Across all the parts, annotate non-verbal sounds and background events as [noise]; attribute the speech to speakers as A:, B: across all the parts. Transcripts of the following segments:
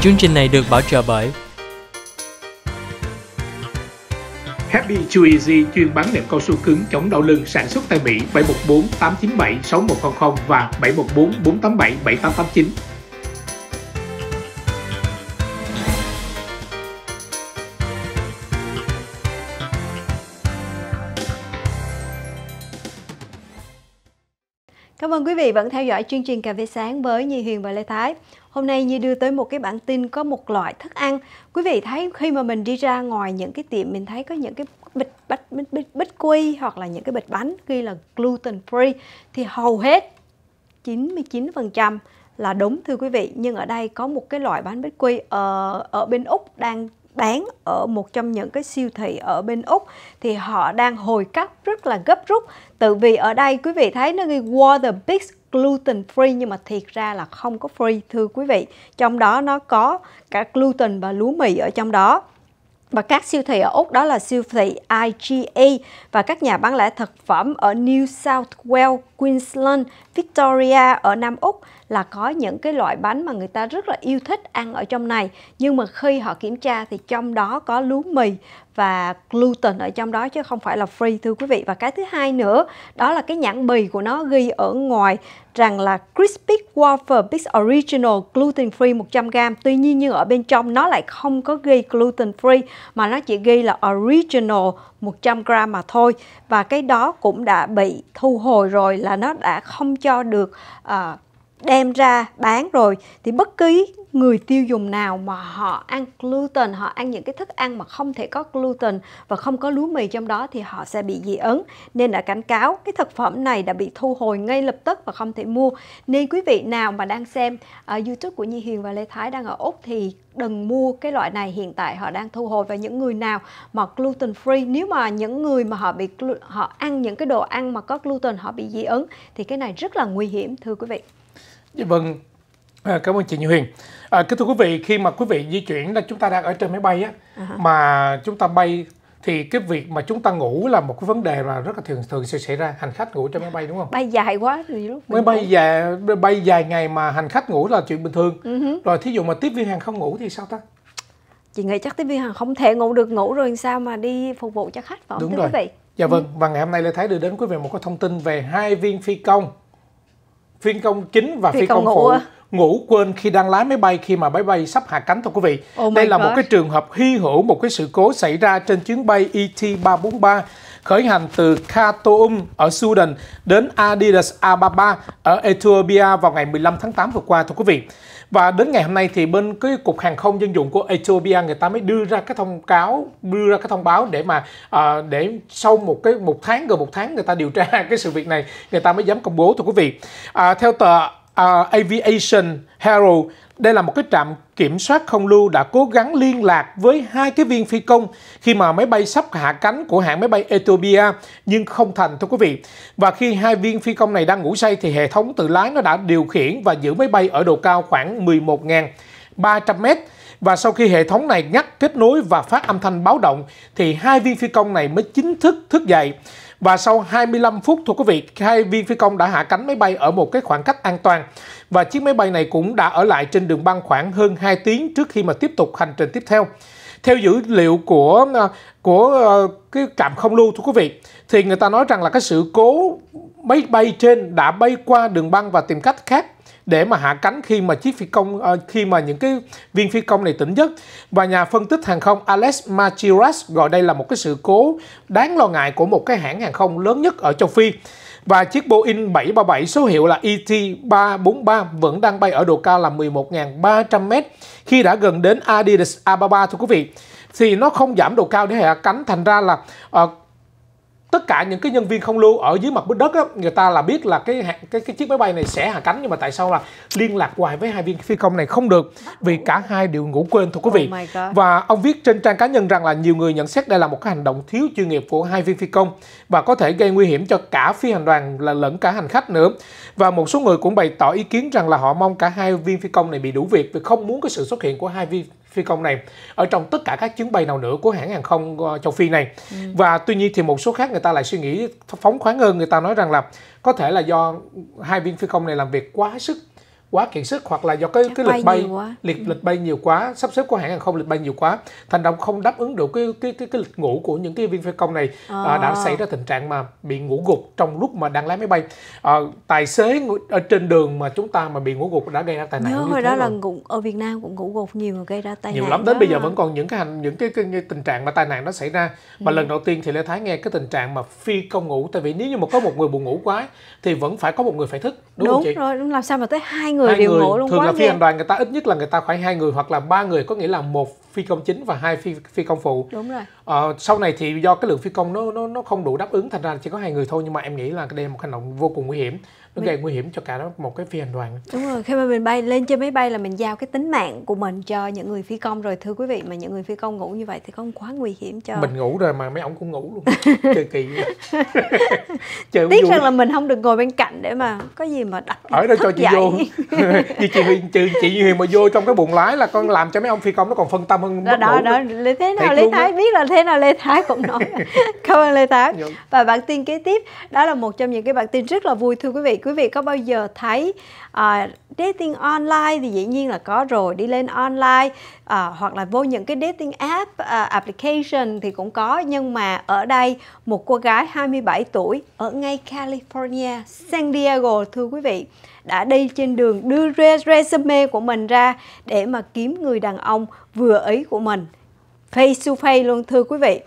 A: Chương trình này được bảo trợ bởi Happy Chew Easy chuyên bán nệm cao su cứng chống đau lưng sản xuất tại Mỹ 714 897 6100 và 714 487 7889.
B: quý vị vẫn theo dõi chương trình Cà phê sáng với Nhi Huyền và Lê Thái. Hôm nay Nhi đưa tới một cái bản tin có một loại thức ăn. Quý vị thấy khi mà mình đi ra ngoài những cái tiệm mình thấy có những cái bịch bánh bịch, bịch, bịch quy hoặc là những cái bịch bánh ghi là gluten free thì hầu hết 99% là đúng thưa quý vị nhưng ở đây có một cái loại bánh bích quy ở ở bên úc đang bán ở một trong những cái siêu thị ở bên Úc thì họ đang hồi cấp rất là gấp rút tự vì ở đây quý vị thấy nó ghi water big gluten free nhưng mà thiệt ra là không có free thưa quý vị trong đó nó có cả gluten và lúa mì ở trong đó và các siêu thị ở Úc đó là siêu thị IGA và các nhà bán lẻ thực phẩm ở New South Wales, Queensland, Victoria ở Nam Úc là có những cái loại bánh mà người ta rất là yêu thích ăn ở trong này nhưng mà khi họ kiểm tra thì trong đó có lúa mì và gluten ở trong đó chứ không phải là free thưa quý vị và cái thứ hai nữa đó là cái nhãn bì của nó ghi ở ngoài rằng là crispy wafer bix original gluten free 100g tuy nhiên như ở bên trong nó lại không có ghi gluten free mà nó chỉ ghi là original 100g mà thôi và cái đó cũng đã bị thu hồi rồi là nó đã không cho được uh, đem ra bán rồi thì bất cứ người tiêu dùng nào mà họ ăn gluten, họ ăn những cái thức ăn mà không thể có gluten và không có lúa mì trong đó thì họ sẽ bị dị ứng. Nên đã cảnh cáo cái thực phẩm này đã bị thu hồi ngay lập tức và không thể mua. Nên quý vị nào mà đang xem uh, YouTube của Nhi Hiền và Lê Thái đang ở Úc thì đừng mua cái loại này hiện tại họ đang thu hồi và những người nào mà gluten free nếu mà những người mà họ bị họ ăn những cái đồ ăn mà có gluten họ bị dị ứng thì cái này rất là nguy hiểm thưa quý vị
A: dạ Vâng, à, cảm ơn chị Như Huyền. À, kính thưa quý vị, khi mà quý vị di chuyển là chúng ta đang ở trên máy bay á, uh-huh. mà chúng ta bay thì cái việc mà chúng ta ngủ là một cái vấn đề mà rất là thường thường sẽ xảy ra hành khách ngủ trên máy dạ. bay đúng không
B: bay dài quá thì lúc máy bay
A: dài bay dài ngày mà hành khách ngủ là chuyện bình thường uh-huh. rồi thí dụ mà tiếp viên hàng không ngủ thì sao ta
B: chị nghĩ chắc tiếp viên hàng không thể ngủ được ngủ rồi sao mà đi phục vụ cho khách phải không đúng thưa rồi. quý vị dạ ừ. vâng ừ.
A: và ngày hôm nay lê thái đưa đến quý vị một cái thông tin về hai viên phi công phi công chính và phi, phi công, công phụ ngủ quên khi đang lái máy bay khi mà máy bay sắp hạ cánh thưa quý vị. Oh Đây là gosh. một cái trường hợp hy hữu một cái sự cố xảy ra trên chuyến bay ET343 khởi hành từ Khartoum ở Sudan đến Addis Ababa ở Ethiopia vào ngày 15 tháng 8 vừa qua thưa quý vị. Và đến ngày hôm nay thì bên cái cục hàng không dân dụng của Ethiopia người ta mới đưa ra cái thông cáo, đưa ra cái thông báo để mà à, để sau một cái một tháng gần một tháng người ta điều tra [laughs] cái sự việc này, người ta mới dám công bố thưa quý vị. À, theo tờ uh, Aviation Herald đây là một cái trạm kiểm soát không lưu đã cố gắng liên lạc với hai cái viên phi công khi mà máy bay sắp hạ cánh của hãng máy bay Ethiopia nhưng không thành thưa quý vị. Và khi hai viên phi công này đang ngủ say thì hệ thống tự lái nó đã điều khiển và giữ máy bay ở độ cao khoảng 11.300 mét. Và sau khi hệ thống này ngắt kết nối và phát âm thanh báo động thì hai viên phi công này mới chính thức thức dậy. Và sau 25 phút thưa quý vị, hai viên phi công đã hạ cánh máy bay ở một cái khoảng cách an toàn. Và chiếc máy bay này cũng đã ở lại trên đường băng khoảng hơn 2 tiếng trước khi mà tiếp tục hành trình tiếp theo. Theo dữ liệu của ờ, của ờ, cái trạm không lưu thưa quý vị, thì người ta nói rằng là cái sự cố máy bay trên đã bay qua đường băng và tìm cách khác để mà hạ cánh khi mà chiếc phi công uh, khi mà những cái viên phi công này tỉnh giấc và nhà phân tích hàng không Alex Matiras gọi đây là một cái sự cố đáng lo ngại của một cái hãng hàng không lớn nhất ở châu Phi và chiếc Boeing 737 số hiệu là ET343 vẫn đang bay ở độ cao là 11.300m khi đã gần đến Addis Ababa thưa quý vị thì nó không giảm độ cao để hạ cánh thành ra là uh, tất cả những cái nhân viên không lưu ở dưới mặt đất á, người ta là biết là cái cái cái chiếc máy bay này sẽ hạ cánh nhưng mà tại sao là liên lạc hoài với hai viên phi công này không được vì cả hai đều ngủ quên thưa quý vị oh và ông viết trên trang cá nhân rằng là nhiều người nhận xét đây là một cái hành động thiếu chuyên nghiệp của hai viên phi công và có thể gây nguy hiểm cho cả phi hành đoàn là lẫn cả hành khách nữa và một số người cũng bày tỏ ý kiến rằng là họ mong cả hai viên phi công này bị đủ việc vì không muốn cái sự xuất hiện của hai viên phi công này ở trong tất cả các chuyến bay nào nữa của hãng hàng không ờ, châu Phi này. Ừ. Và tuy nhiên thì một số khác người ta lại suy nghĩ phóng khoáng hơn, người ta nói rằng là có thể là do hai viên phi công này làm việc quá sức quá kiệt sức hoặc là do cái Chắc cái lịch bay, bay lịch ừ. lịch bay nhiều quá sắp xếp của hãng hàng không lịch bay nhiều quá thành ra không đáp ứng được cái cái cái, cái lịch ngủ của những cái viên phi công này à. À, đã xảy ra tình trạng mà bị ngủ gục trong lúc mà đang lái máy bay à, tài xế ở trên đường mà chúng ta mà bị ngủ gục đã gây ra tai nạn Nhớ hồi đó là
B: ngủ, ở Việt Nam cũng ngủ gục nhiều gây ra tai nạn nhiều lắm đến bây giờ vẫn
A: còn những cái hành những cái, cái, cái tình trạng mà tai nạn nó xảy ra mà ừ. lần đầu tiên thì Lê Thái nghe cái tình trạng mà phi công ngủ tại vì nếu như mà có một người buồn ngủ quá thì vẫn phải có một người phải thức đúng, đúng không chị?
B: rồi làm sao mà tới hai người hai đều người, ngủ luôn thường quá là phi hành đoàn
A: người ta ít nhất là người ta khoảng hai người hoặc là ba người có nghĩa là một phi công chính và hai phi phi công phụ đúng rồi ờ, sau này thì do cái lượng phi công nó nó nó không đủ đáp ứng thành ra chỉ có hai người thôi nhưng mà em nghĩ là đây là một hành động vô cùng nguy hiểm nó gây nguy hiểm cho cả một cái phi hành đoàn
B: đúng rồi khi mà mình bay lên trên máy bay là mình giao cái tính mạng của mình cho những người phi công rồi thưa quý vị mà những người phi công ngủ như vậy thì không quá nguy hiểm cho mình
A: ngủ rồi mà mấy ông cũng ngủ luôn [laughs] chơi kỳ [laughs] chơi tiếc rằng là
B: mình không được ngồi bên cạnh để mà có gì mà đặt ở đó cho chị dậy. vô
A: [laughs] chị chị, chị, chị, chị Huyền mà vô trong cái buồng lái là con làm cho mấy ông phi công nó còn phân tâm ơn đó, đó, đó lê
B: thế nào lê thái đó. biết là thế nào lê thái cũng nói [laughs] [laughs] cảm ơn lê thái dạ. và bản tin kế tiếp đó là một trong những cái bản tin rất là vui thưa quý vị quý vị có bao giờ thấy uh, dating online thì dĩ nhiên là có rồi đi lên online uh, hoặc là vô những cái dating app uh, application thì cũng có nhưng mà ở đây một cô gái 27 tuổi ở ngay California San Diego thưa quý vị đã đi trên đường đưa resume của mình ra để mà kiếm người đàn ông vừa ý của mình. Face to face luôn thưa quý vị.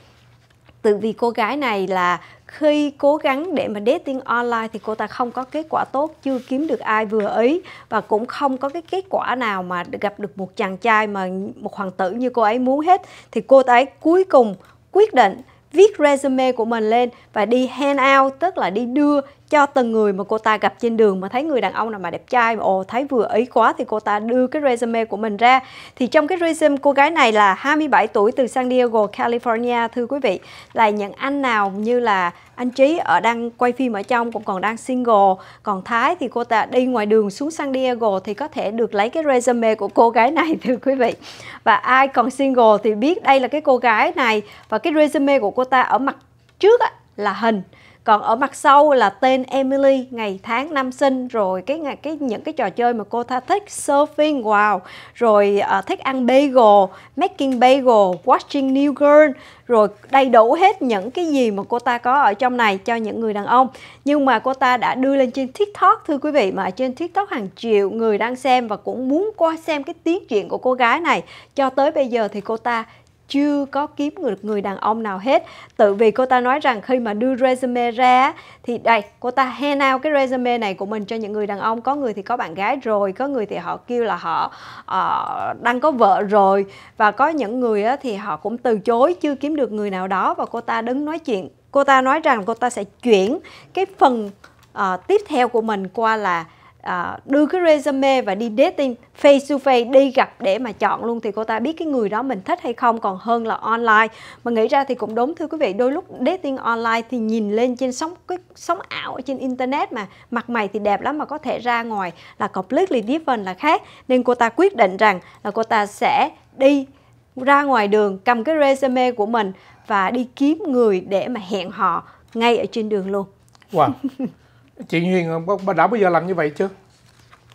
B: tự vì cô gái này là khi cố gắng để mà dating online thì cô ta không có kết quả tốt, chưa kiếm được ai vừa ý và cũng không có cái kết quả nào mà gặp được một chàng trai mà một hoàng tử như cô ấy muốn hết thì cô ta ấy cuối cùng quyết định viết resume của mình lên và đi hand out tức là đi đưa cho từng người mà cô ta gặp trên đường mà thấy người đàn ông nào mà đẹp trai mà ồ thấy vừa ý quá thì cô ta đưa cái resume của mình ra thì trong cái resume cô gái này là 27 tuổi từ San Diego California thưa quý vị là những anh nào như là anh Trí ở đang quay phim ở trong cũng còn đang single còn Thái thì cô ta đi ngoài đường xuống San Diego thì có thể được lấy cái resume của cô gái này thưa quý vị và ai còn single thì biết đây là cái cô gái này và cái resume của cô ta ở mặt trước á, là hình còn ở mặt sau là tên Emily ngày tháng năm sinh rồi cái ngày cái những cái trò chơi mà cô ta thích surfing wow rồi uh, thích ăn bagel making bagel watching new girl rồi đầy đủ hết những cái gì mà cô ta có ở trong này cho những người đàn ông nhưng mà cô ta đã đưa lên trên tiktok thưa quý vị mà trên tiktok hàng triệu người đang xem và cũng muốn qua xem cái tiến triển của cô gái này cho tới bây giờ thì cô ta chưa có kiếm được người đàn ông nào hết tự vì cô ta nói rằng khi mà đưa resume ra thì đây cô ta hand out cái resume này của mình cho những người đàn ông có người thì có bạn gái rồi có người thì họ kêu là họ uh, đang có vợ rồi và có những người thì họ cũng từ chối chưa kiếm được người nào đó và cô ta đứng nói chuyện cô ta nói rằng cô ta sẽ chuyển cái phần uh, tiếp theo của mình qua là à, đưa cái resume và đi dating face to face đi gặp để mà chọn luôn thì cô ta biết cái người đó mình thích hay không còn hơn là online mà nghĩ ra thì cũng đúng thưa quý vị đôi lúc dating online thì nhìn lên trên sóng cái sóng ảo trên internet mà mặt mày thì đẹp lắm mà có thể ra ngoài là completely different là khác nên cô ta quyết định rằng là cô ta sẽ đi ra ngoài đường cầm cái resume của mình và đi kiếm người để mà hẹn họ ngay ở trên
A: đường luôn. Wow. [laughs] chị Huyền bà đã bao giờ làm như vậy chưa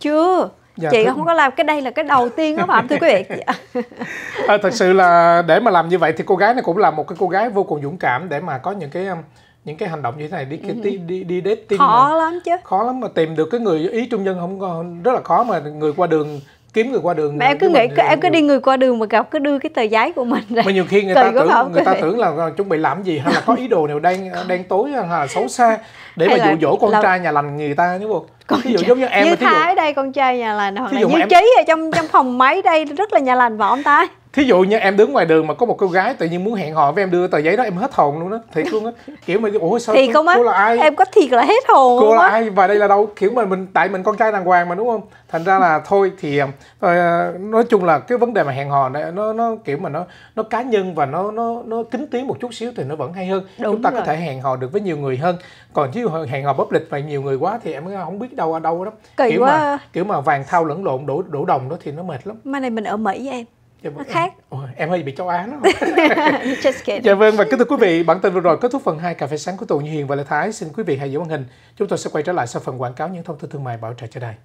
A: chưa dạ, chị thưa... không có
B: làm cái đây là cái đầu tiên đó phạm thưa quý vị
A: [laughs] [laughs] à, thật sự là để mà làm như vậy thì cô gái này cũng là một cái cô gái vô cùng dũng cảm để mà có những cái um, những cái hành động như thế này đi đi đi, đi dating khó mà. lắm chứ khó lắm mà tìm được cái người ý trung nhân không rất là khó mà người qua đường kiếm người qua đường mà em cứ nghĩ em cứ đi
B: người qua đường mà gặp cứ đưa cái tờ giấy của
A: mình ra mà nhiều khi người ta tưởng người ta tưởng là chuẩn bị làm gì hay là có ý đồ nào đang đang tối hay là xấu xa để hay mà dụ dỗ con là... trai nhà lành người ta đúng không con ví dụ giống như em như thái dụ...
B: đây con trai nhà lành hoặc là như em... trí ở trong trong phòng máy đây rất là nhà lành và ông ta
A: thí dụ như em đứng ngoài đường mà có một cô gái tự nhiên muốn hẹn hò với em đưa tờ giấy đó em hết hồn luôn đó thiệt luôn á kiểu mà ủa sao thiệt không
B: á cô là ai em có thiệt là hết hồn cô là á.
A: ai và đây là đâu kiểu mà mình tại mình con trai đàng hoàng mà đúng không thành ra là thôi thì ờ, ờ, nói chung là cái vấn đề mà hẹn hò này nó nó kiểu mà nó nó cá nhân và nó nó nó kính tiếng một chút xíu thì nó vẫn hay hơn đúng chúng ta rồi. có thể hẹn hò được với nhiều người hơn còn chứ hẹn hò bấp lịch và nhiều người quá thì em không biết đâu ở đâu đó Kỳ kiểu quá. mà à. kiểu mà vàng thau lẫn lộn đổ đổ đồng đó thì nó mệt lắm
B: mà này mình ở mỹ em
A: Dạ vâng. khác. Ồ, em hơi bị châu Á đó. [laughs]
B: Just kidding.
A: Dạ vâng và kính thưa quý vị, bản tin vừa rồi kết thúc phần 2 cà phê sáng của Tùng Như Hiền và Lê Thái. Xin quý vị hãy giữ màn hình. Chúng tôi sẽ quay trở lại sau phần quảng cáo những thông tin thương mại bảo trợ cho đài.